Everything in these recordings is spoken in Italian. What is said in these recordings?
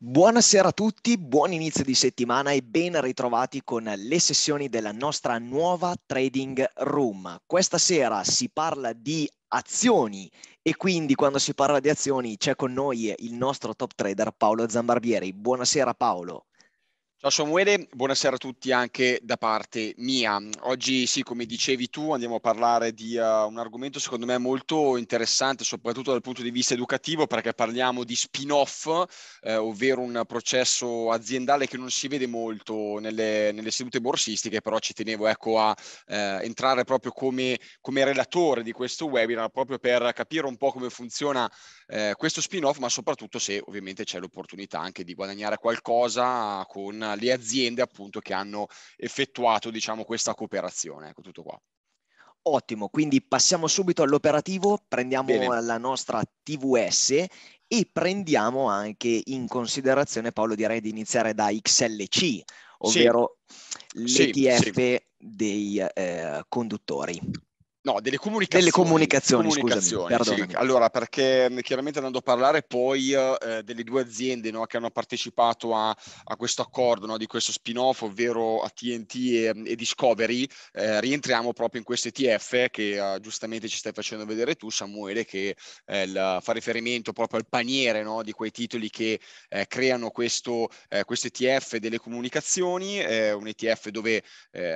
Buonasera a tutti, buon inizio di settimana e ben ritrovati con le sessioni della nostra nuova trading room. Questa sera si parla di azioni e quindi quando si parla di azioni c'è con noi il nostro top trader Paolo Zambarbieri. Buonasera Paolo. Ciao Samuele, buonasera a tutti anche da parte mia. Oggi sì, come dicevi tu, andiamo a parlare di uh, un argomento secondo me molto interessante, soprattutto dal punto di vista educativo, perché parliamo di spin-off, eh, ovvero un processo aziendale che non si vede molto nelle, nelle sedute borsistiche, però ci tenevo ecco, a eh, entrare proprio come, come, relatore di questo webinar, proprio per capire un po' come funziona eh, questo spin-off, ma soprattutto se ovviamente c'è l'opportunità anche di guadagnare qualcosa con le aziende appunto che hanno effettuato diciamo, questa cooperazione. Ecco tutto qua. Ottimo, quindi passiamo subito all'operativo, prendiamo Bene. la nostra TVS e prendiamo anche in considerazione, Paolo, direi di iniziare da XLC, ovvero sì. l'ETF sì, sì. dei eh, conduttori. No, delle comunicazioni. Delle comunicazioni, comunicazioni scusami, sì. Allora, perché chiaramente andando a parlare poi eh, delle due aziende no, che hanno partecipato a, a questo accordo, no, di questo spin-off, ovvero a TNT e, e Discovery, eh, rientriamo proprio in questo ETF che eh, giustamente ci stai facendo vedere tu, Samuele, che eh, il, fa riferimento proprio al paniere no, di quei titoli che eh, creano questo, eh, questo, ETF delle comunicazioni, un ETF dove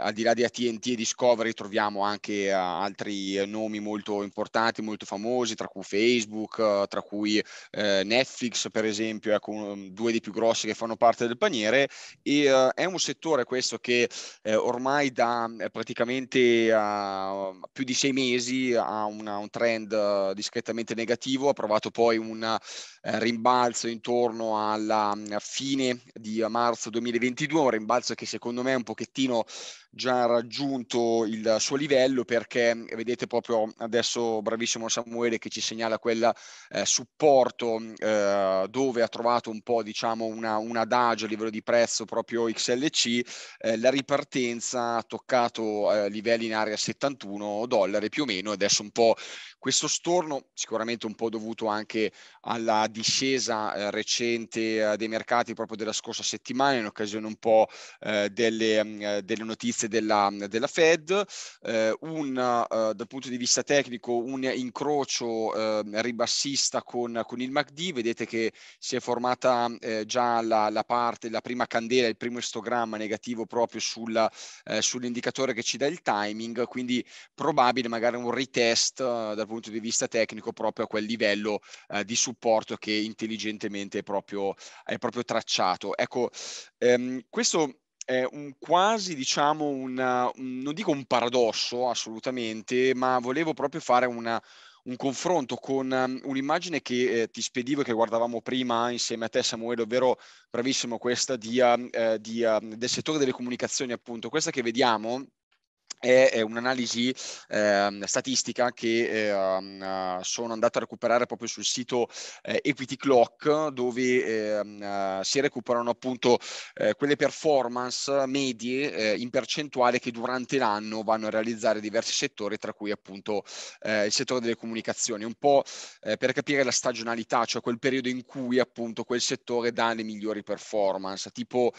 al di là di ATT e Discovery troviamo anche altri altri eh, nomi molto importanti, molto famosi, tra cui Facebook, eh, tra cui eh, Netflix per esempio, ecco, mm, due dei più grossi che fanno parte del paniere e eh, è un settore questo che eh, ormai da mm, praticamente uh, più di sei mesi ha una, un trend uh, discretamente negativo, ha provato poi un uh, rimbalzo intorno alla mm, fine di marzo 2022, un rimbalzo che secondo me è un pochettino già raggiunto il suo livello perché vedete proprio adesso bravissimo Samuele che ci segnala quel eh, supporto eh, dove ha trovato un po' diciamo una, un adagio a livello di prezzo proprio XLC, eh, la ripartenza ha toccato eh, livelli in area 71 dollari più o meno, adesso un po' questo storno sicuramente un po' dovuto anche alla discesa eh, recente eh, dei mercati proprio della scorsa settimana in occasione un po' delle, mm, delle, notizie della, della Fed, un eh, dal punto di vista tecnico un incrocio eh, ribassista con, con, il MACD, vedete che si è formata eh, già la, la, parte, la prima candela, il primo istogramma negativo proprio sulla, eh, sull'indicatore che ci dà il timing, quindi probabile magari un retest eh, dal punto di vista tecnico proprio a quel livello di supporto che intelligentemente è proprio, è proprio tracciato. Ecco, ehm, questo è un, quasi diciamo una, un, non dico un paradosso assolutamente, ma volevo proprio fare una, un confronto con um, un'immagine che eh, ti spedivo e che guardavamo prima insieme a te Samuele, ovvero bravissimo questa di, uh, eh, di, uh, del settore delle comunicazioni appunto, questa che vediamo è, un'analisi eh, statistica che eh, sono andato a recuperare proprio sul sito eh, Equity Clock dove ehm, eh, si recuperano appunto eh, quelle performance medie eh, in percentuale che durante l'anno vanno a realizzare diversi settori tra cui appunto il settore delle comunicazioni un po' per capire la stagionalità cioè quel periodo in cui appunto quel settore dà le migliori performance tipo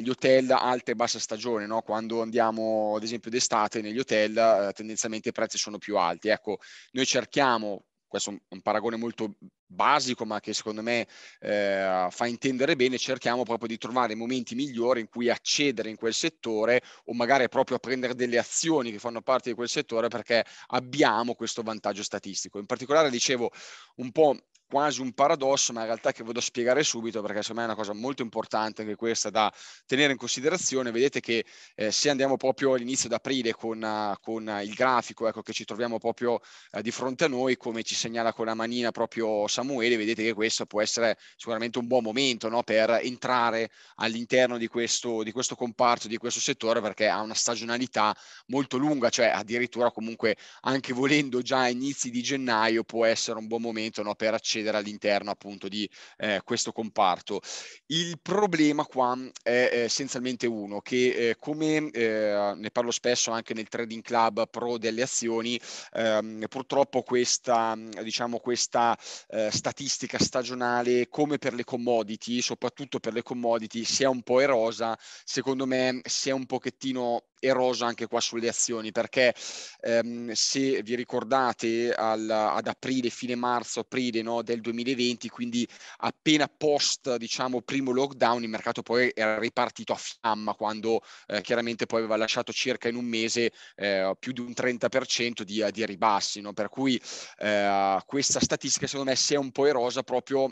gli hotel alta e bassa stagione no? quando andiamo ad esempio d'estate d'estate negli hotel eh, tendenzialmente i prezzi sono più alti. Ecco, noi cerchiamo questo è un paragone molto basico, ma che secondo me eh, fa intendere bene, cerchiamo proprio di trovare i momenti migliori in cui accedere in quel settore o magari proprio a prendere delle azioni che fanno parte di quel settore perché abbiamo questo vantaggio statistico. In particolare, dicevo, un po' quasi un paradosso, ma in realtà che vado a spiegare subito perché secondo me è una cosa molto importante anche questa da tenere in considerazione. Vedete che eh, se andiamo proprio all'inizio d'aprile con, con il grafico ecco, che ci troviamo proprio uh, di fronte a noi, come ci segnala con la manina proprio Samuele, vedete che questo può essere sicuramente un buon momento no, per entrare all'interno di questo, di questo comparto, di questo settore, perché ha una stagionalità molto lunga, cioè addirittura comunque anche volendo già a inizi di gennaio può essere un buon momento no, per accedere succedere all'interno appunto di eh, questo comparto. Il problema qua è essenzialmente uno che eh, come eh, ne parlo spesso anche nel trading club pro delle azioni, ehm, purtroppo questa, diciamo, questa eh, statistica stagionale come per le commodity, soprattutto per le commodity, si è un po' erosa, secondo me si è un pochettino erosa anche qua sulle azioni perché ehm, se vi ricordate al, ad aprile, fine marzo, aprile no, del 2020, quindi appena post diciamo primo lockdown, il mercato poi era ripartito a fiamma quando eh, chiaramente poi aveva lasciato circa in un mese eh, più di un 30% di, di ribassi, no? per cui eh, questa statistica secondo me si è un po' erosa proprio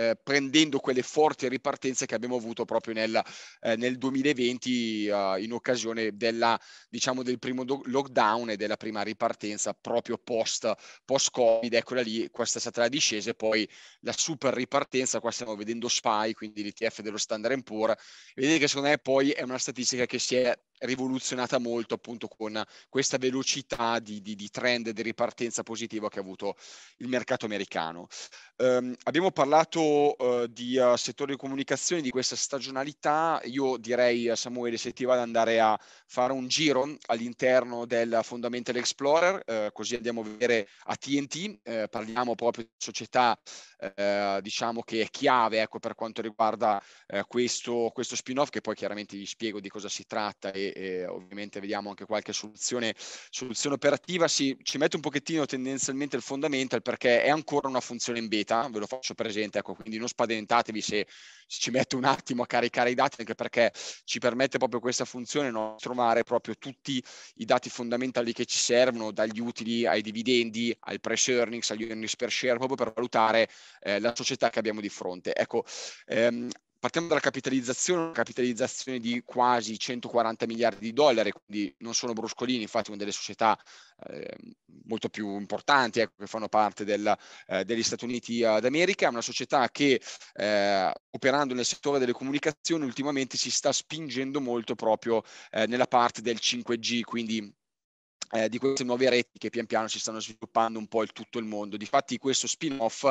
eh, prendendo quelle forti ripartenze che abbiamo avuto proprio nel, eh, nel 2020 eh, in occasione della, diciamo, del primo do- lockdown e della prima ripartenza proprio post, covid Eccola lì, questa è stata la discesa e poi la super ripartenza, qua stiamo vedendo SPY, quindi l'ETF dello Standard Poor's. Vedete che secondo me poi è una statistica che si è rivoluzionata molto appunto con questa velocità di, di, di trend di ripartenza positiva che ha avuto il mercato americano. Um, abbiamo parlato uh, di uh, eh, settore di comunicazione, di questa stagionalità. Io direi, eh, Samuele, se ti va ad andare a fare un giro all'interno del Fundamental Explorer, uh, così andiamo a vedere a TNT, parliamo proprio di società diciamo che è chiave ecco, per quanto riguarda questo, questo spin-off, che poi chiaramente vi spiego di cosa si tratta e e, ovviamente vediamo anche qualche soluzione, soluzione operativa. Sì, ci mette un pochettino tendenzialmente il fondamental perché è ancora una funzione in beta, ve lo faccio presente, ecco, quindi non spaventatevi se, se ci mette un attimo a caricare i dati, anche perché ci permette proprio questa funzione no? trovare proprio tutti i dati fondamentali che ci servono, dagli utili ai dividendi, al price earnings, agli earnings per share, proprio per valutare eh, la società che abbiamo di fronte. Ecco, ehm, Partiamo dalla capitalizzazione, una capitalizzazione di quasi 140 miliardi di dollari, quindi non sono bruscolini, infatti sono delle società eh, molto più importanti ecco, che fanno parte del, eh, degli Stati Uniti eh, d'America, una società che eh, operando nel settore delle comunicazioni ultimamente si sta spingendo molto proprio eh, nella parte del 5G, quindi eh, di queste nuove reti che pian piano si stanno sviluppando un po' in tutto il mondo. Difatti questo spin-off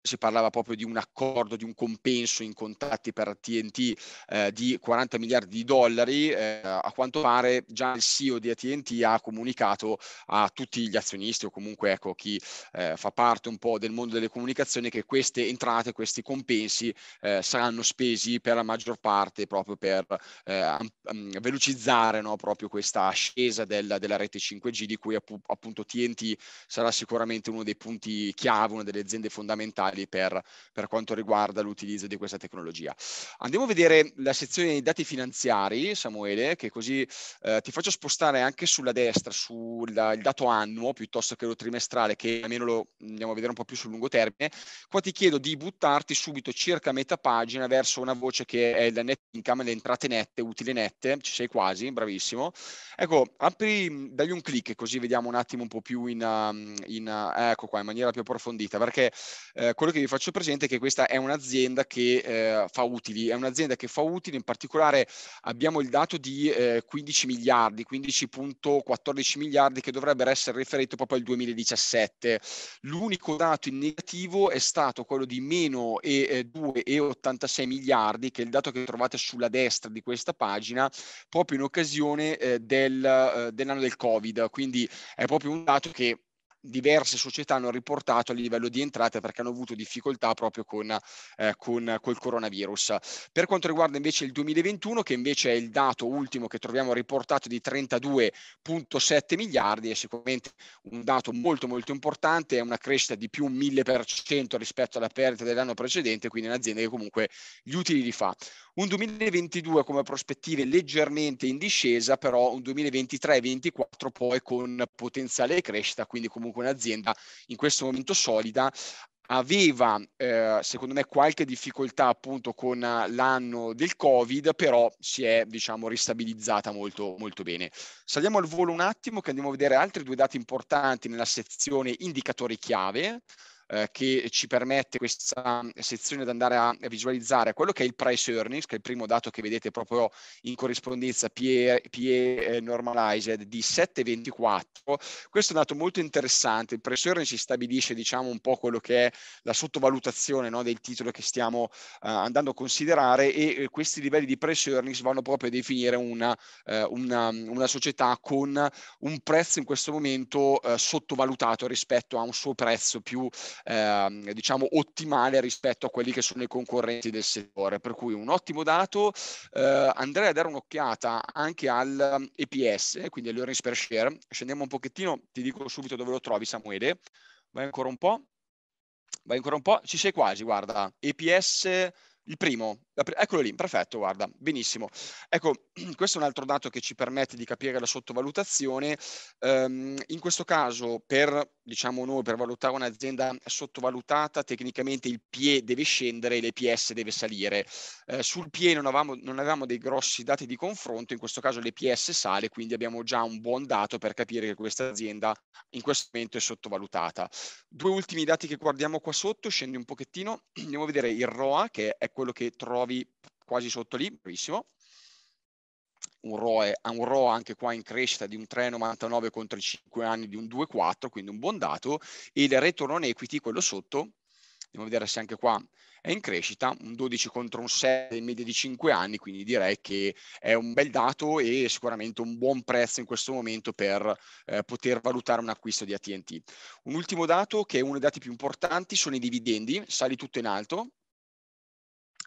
si parlava proprio di un accordo, di un compenso in contratti per AT&T eh, di 40 miliardi di dollari, eh, a quanto pare già il CEO di AT&T ha comunicato a tutti gli azionisti o comunque ecco, chi eh, fa parte un po' del mondo delle comunicazioni che queste entrate, questi compensi eh, saranno spesi per la maggior parte proprio per eh, am- mm, velocizzare no, proprio questa ascesa del- della rete 5 5G di cui app- appunto TNT sarà sicuramente uno dei punti chiave, una delle aziende fondamentali per, per quanto riguarda l'utilizzo di questa tecnologia. Andiamo a vedere la sezione dei dati finanziari, Samuele, che così eh, ti faccio spostare anche sulla destra, sul dato annuo piuttosto che lo trimestrale, che almeno lo andiamo a vedere un po' più sul lungo termine. Qua ti chiedo di buttarti subito circa metà pagina verso una voce che è la net income, le entrate nette, utili nette, ci sei quasi, bravissimo. Ecco, apri, dagli un clic clic così vediamo un attimo un po' più in, um, in, eh, ecco qua, in maniera più approfondita, perché eh, quello che vi faccio presente è che questa è un'azienda che eh, fa utili, è un'azienda che fa utili, in particolare abbiamo il dato di eh, 15 miliardi, 15.14 miliardi che dovrebbero essere riferito proprio al 2017. L'unico dato in negativo è stato quello di meno e, 2,86 eh, miliardi, che è il dato che trovate sulla destra di questa pagina, proprio in occasione eh, del, dell'anno del Covid quindi è proprio un dato che diverse società hanno riportato a livello di entrate perché hanno avuto difficoltà proprio con, eh, con col coronavirus. Per quanto riguarda invece il 2021, che invece è il dato ultimo che troviamo riportato di 32.7 miliardi, è sicuramente un dato molto molto importante, è una crescita di più 1000% rispetto alla perdita dell'anno precedente, quindi un'azienda che comunque gli utili li fa. Un 2022 come prospettive leggermente in discesa, però un 2023-2024 poi con potenziale crescita, quindi comunque comunque un'azienda in questo momento solida, aveva eh, secondo me qualche difficoltà appunto con eh, l'anno del covid però si è diciamo ristabilizzata molto molto bene saliamo al volo un attimo che andiamo a vedere altri due dati importanti nella sezione indicatori chiave eh, che ci permette questa mm, sezione di andare a, visualizzare quello che è il price earnings, che è il primo dato che vedete proprio in corrispondenza PE, PE eh, normalized di 7,24. Questo è un dato molto interessante, il price earnings si stabilisce diciamo un po' quello che è la sottovalutazione no, del titolo che stiamo uh, andando a considerare e questi livelli di price earnings vanno proprio a definire una, eh, una, mm, una società con un prezzo in questo momento eh, sottovalutato rispetto a un suo prezzo più eh, diciamo ottimale rispetto a quelli che sono i concorrenti del settore. Per cui un ottimo dato, eh, andrei a dare un'occhiata anche al EPS, eh, quindi all'earnings per share. Scendiamo un pochettino, ti dico subito dove lo trovi Samuele. Vai ancora un po', vai ancora un po', ci sei quasi, guarda, EPS il primo, Eccolo lì, perfetto, guarda, benissimo. Ecco, questo è un altro dato che ci permette di capire la sottovalutazione. Ehm, in questo caso, per, diciamo noi, per valutare un'azienda sottovalutata, tecnicamente il PIE deve scendere e l'EPS deve salire. Eh, sul PIE non avevamo, non avevamo dei grossi dati di confronto, in questo caso l'EPS sale, quindi abbiamo già un buon dato per capire che questa azienda in questo momento è sottovalutata. Due ultimi dati che guardiamo qua sotto, scendi un pochettino, andiamo a vedere il ROA, che è quello che trovo trovi quasi sotto lì, bravissimo. Un ROE, un ROE anche qua in crescita di un 3,99 contro i 5 anni di un 2,4, quindi un buon dato. Il return on equity, quello sotto, andiamo a vedere se anche qua è in crescita, un 12 contro un 7 in media di 5 anni, quindi direi che è un bel dato e sicuramente un buon prezzo in questo momento per eh, poter valutare un acquisto di ATT. Un ultimo dato che è uno dei dati più importanti sono i dividendi, sali tutto in alto,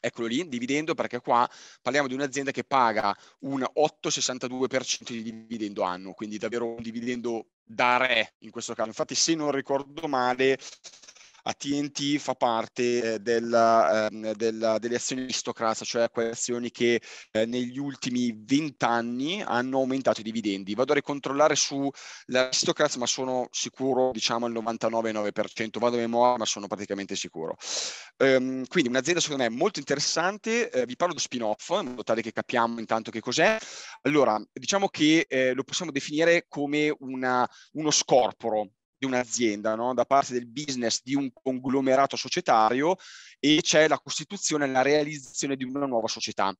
eccolo lì, dividendo, perché qua parliamo di un'azienda che paga un 8,62% di dividendo anno, quindi davvero un dividendo da re in questo caso. Infatti, se non ricordo male, a TNT fa parte della, eh, della, ehm, delle azioni di aristocrazia, cioè quelle azioni che eh, negli ultimi 20 anni hanno aumentato i dividendi. Vado a ricontrollare sull'aristocrazia, ma sono sicuro, diciamo, al 99,9%. Vado a memoria, ma sono praticamente sicuro. Um, quindi un'azienda secondo me molto interessante. Uh, vi parlo di spin-off, in modo tale che capiamo intanto che cos'è. Allora, diciamo che eh, lo possiamo definire come una, uno scorporo di un'azienda, no? da parte del business di un conglomerato societario e c'è la costituzione e la realizzazione di una nuova società.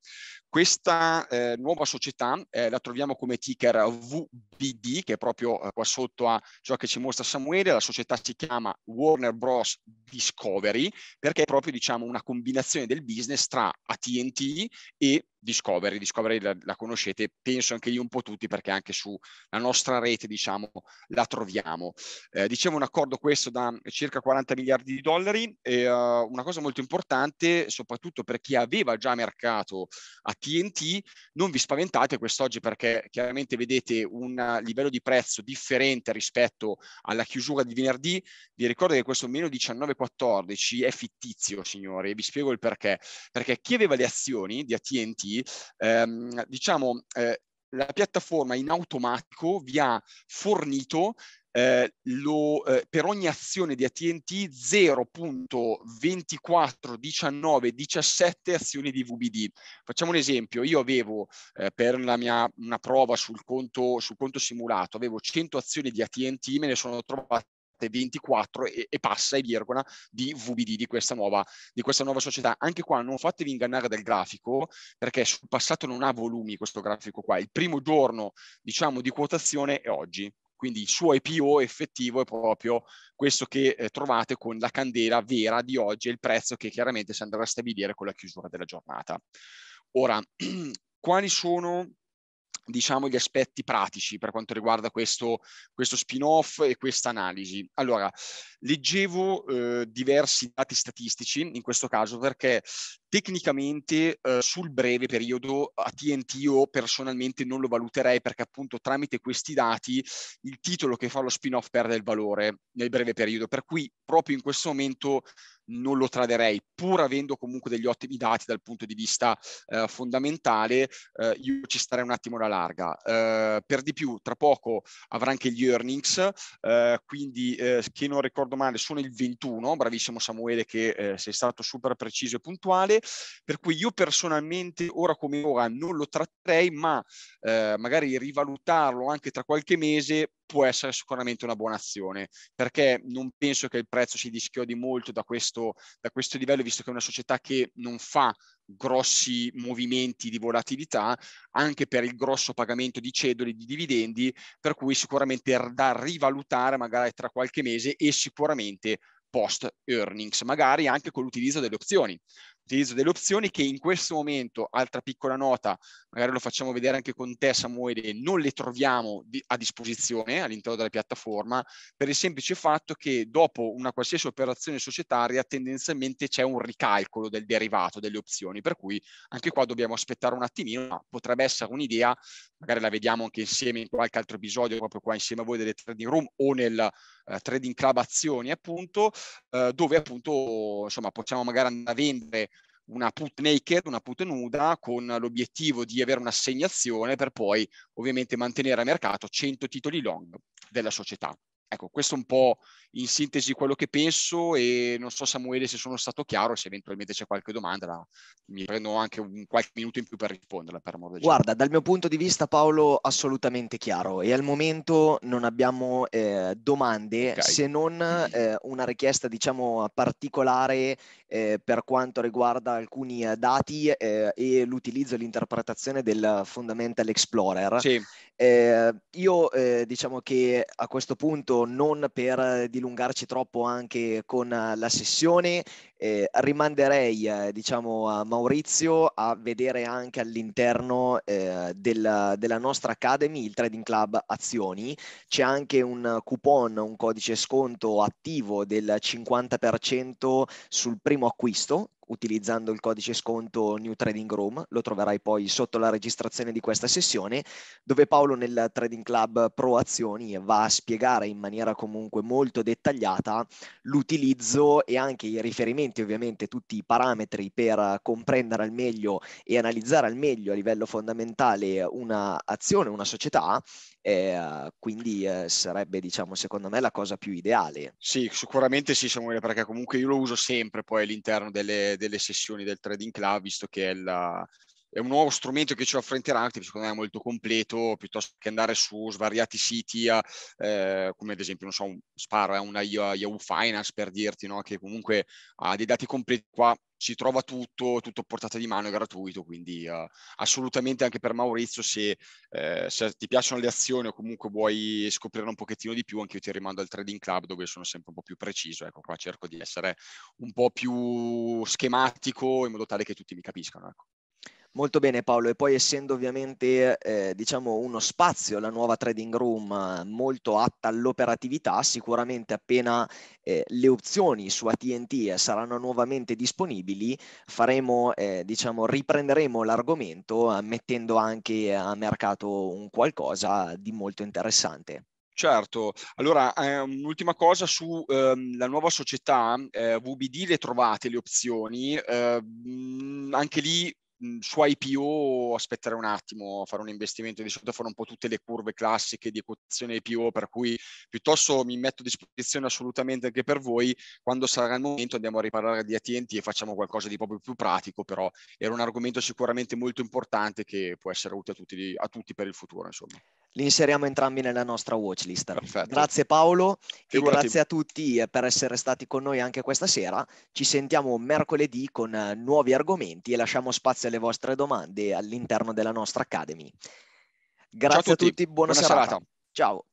Questa eh, nuova società eh, la troviamo come ticker VBD, che è proprio eh, qua sotto a ciò che ci mostra Samuele. La società si chiama Warner Bros. Discovery, perché è proprio diciamo, una combinazione del business tra ATT e Discovery. Discovery la, la, conoscete, penso anche lì un po' tutti perché anche sulla nostra rete, diciamo, la troviamo. Eh, dicevo un accordo questo da circa 40 miliardi di dollari, e, uh, una cosa molto importante, soprattutto per chi aveva già mercato a TNT, non vi spaventate quest'oggi perché chiaramente vedete un livello di prezzo differente rispetto alla chiusura di venerdì. Vi ricordo che questo meno 19,14 è fittizio, signori, e vi spiego il perché. Perché chi aveva le azioni di ATT ehm, diciamo, eh, la piattaforma in automatico vi ha fornito eh, lo, eh, per ogni azione di AT&T 0.241917 azioni di VBD. Facciamo un esempio, io avevo eh, per la mia una prova sul conto, sul conto simulato, avevo 100 azioni di AT&T, me ne sono trovate puntate 24 e, e passa e virgola di VBD di questa, nuova, di questa nuova società. Anche qua non fatevi ingannare dal grafico perché sul passato non ha volumi questo grafico qua. Il primo giorno diciamo di quotazione è oggi. Quindi il suo IPO effettivo è proprio questo che eh, trovate con la candela vera di oggi e il prezzo che chiaramente si andrà a stabilire con la chiusura della giornata. Ora, quali sono diciamo, gli aspetti pratici per quanto riguarda questo, questo spin-off e questa analisi. Allora, leggevo eh, diversi dati statistici in questo caso perché tecnicamente eh, sul breve periodo a TNT io personalmente non lo valuterei perché appunto tramite questi dati il titolo che fa lo spin-off perde il valore nel breve periodo, per cui proprio in questo momento non lo traderei, pur avendo comunque degli ottimi dati dal punto di vista eh, fondamentale, eh, io ci starei un attimo alla larga. Eh, per di più, tra poco avrà anche gli earnings, eh, quindi eh, che non ricordo male sono il 21, bravissimo Samuele che eh, sei stato super preciso e puntuale, per cui io personalmente ora come ora non lo tratterei, ma magari rivalutarlo anche tra qualche mese può essere sicuramente una buona azione, perché non penso che il prezzo si dischiodi molto da questo, da questo livello, visto che è una società che non fa grossi movimenti di volatilità anche per il grosso pagamento di cedoli di dividendi per cui sicuramente da rivalutare magari tra qualche mese e sicuramente post earnings magari anche con l'utilizzo delle opzioni utilizzo delle opzioni che in questo momento, altra piccola nota, magari lo facciamo vedere anche con te Samuele, non le troviamo di, a disposizione all'interno della piattaforma per il semplice fatto che dopo una qualsiasi operazione societaria tendenzialmente c'è un ricalcolo del derivato delle opzioni, per cui anche qua dobbiamo aspettare un attimino, ma potrebbe essere un'idea, magari la vediamo anche insieme in qualche altro episodio proprio qua insieme a voi delle trading room o nel eh, trading club azioni, appunto, eh, dove appunto insomma, possiamo magari andare a vendere una put naked, una put nuda, con l'obiettivo di avere un'assegnazione per poi ovviamente mantenere a mercato 100 titoli long della società. Ecco, questo è un po' in sintesi quello che penso e non so Samuele se sono stato chiaro, se eventualmente c'è qualche domanda, la, mi prendo anche un, qualche minuto in più per risponderla. Per amor Guarda, dal mio punto di vista Paolo assolutamente chiaro e al momento non abbiamo eh, domande okay. se non mm-hmm. eh, una richiesta diciamo particolare eh, per quanto riguarda alcuni eh, dati eh, e l'utilizzo e l'interpretazione del Fundamental Explorer. Sì. Eh, io diciamo che a questo punto non per dilungarci troppo anche con eh, la sessione, eh, rimanderei eh, diciamo, a Maurizio a vedere anche all'interno eh, della, della, nostra Academy, il Trading Club Azioni, c'è anche un coupon, un codice sconto attivo del 50% sul primo acquisto utilizzando il codice sconto New Trading Room, lo troverai poi sotto la registrazione di questa sessione, dove Paolo nel Trading Club Pro Azioni va a spiegare in maniera comunque molto dettagliata l'utilizzo e anche i riferimenti sicuramente ovviamente tutti i parametri per comprendere al meglio e analizzare al meglio a livello fondamentale una azione, una società, eh, quindi eh, sarebbe diciamo secondo me la cosa più ideale. Sì, sicuramente sì Samuele, perché comunque io lo uso sempre poi all'interno delle, delle sessioni del Trading Club, visto che è la, è un nuovo strumento che ci offre Interactive, secondo me è molto completo, piuttosto che andare su svariati siti, eh, come ad esempio, non so, un, sparo, eh, una Yahoo Finance per dirti, no? che comunque ha dei dati completi qua, si trova tutto, tutto a portata di mano, è gratuito, quindi eh, assolutamente anche per Maurizio, se, eh, se, ti piacciono le azioni o comunque vuoi scoprire un pochettino di più, anche io ti rimando al Trading Club dove sono sempre un po' più preciso, ecco qua cerco di essere un po' più schematico in modo tale che tutti mi capiscano. Ecco. Molto bene Paolo, e poi essendo ovviamente eh, diciamo uno spazio, la nuova trading room molto atta all'operatività, sicuramente appena eh, le opzioni su ATT eh, saranno nuovamente disponibili, faremo, eh, diciamo, riprenderemo l'argomento eh, mettendo anche a mercato un qualcosa di molto interessante. Certo, allora eh, un'ultima cosa sulla ehm, eh, nuova società, eh, VBD le trovate le opzioni, eh, anche lì su IPO aspettare un attimo, fare un investimento di solito fare un po' tutte le curve classiche di quotazione IPO, per cui piuttosto mi metto a disposizione assolutamente anche per voi, quando sarà il momento andiamo a riparlare di AT&T e facciamo qualcosa di proprio più pratico, però era un argomento sicuramente molto importante che può essere utile a tutti, a tutti per il futuro, insomma li inseriamo entrambi nella nostra watchlist. Perfetto. Grazie Paolo Figurati. e grazie a tutti eh, per essere stati con noi anche questa sera. Ci sentiamo mercoledì con eh, nuovi argomenti e lasciamo spazio risposte alle vostre domande all'interno della nostra Academy. Grazie a tutti, a tutti buona, buona serata. serata. Ciao.